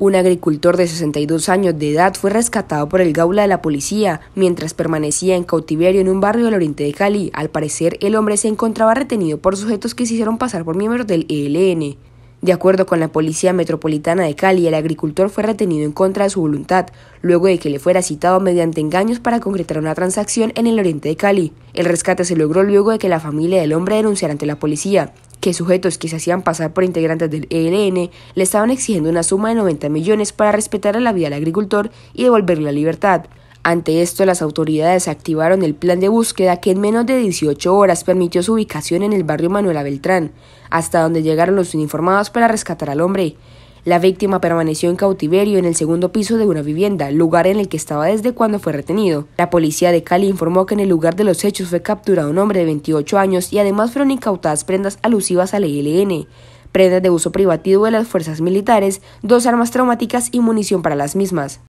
Un agricultor de 62 años de edad fue rescatado por el gaula de la policía mientras permanecía en cautiverio en un barrio del oriente de Cali. Al parecer, el hombre se encontraba retenido por sujetos que se hicieron pasar por miembros del ELN. De acuerdo con la Policía Metropolitana de Cali, el agricultor fue retenido en contra de su voluntad, luego de que le fuera citado mediante engaños para concretar una transacción en el oriente de Cali. El rescate se logró luego de que la familia del hombre denunciara ante la policía que sujetos que se hacían pasar por integrantes del ELN le estaban exigiendo una suma de 90 millones para respetar a la vida del agricultor y devolverle la libertad. Ante esto, las autoridades activaron el plan de búsqueda que en menos de 18 horas permitió su ubicación en el barrio Manuela Beltrán, hasta donde llegaron los uniformados para rescatar al hombre. La víctima permaneció en cautiverio en el segundo piso de una vivienda, lugar en el que estaba desde cuando fue retenido. La policía de Cali informó que en el lugar de los hechos fue capturado un hombre de 28 años y además fueron incautadas prendas alusivas a la ILN, prendas de uso privativo de las fuerzas militares, dos armas traumáticas y munición para las mismas.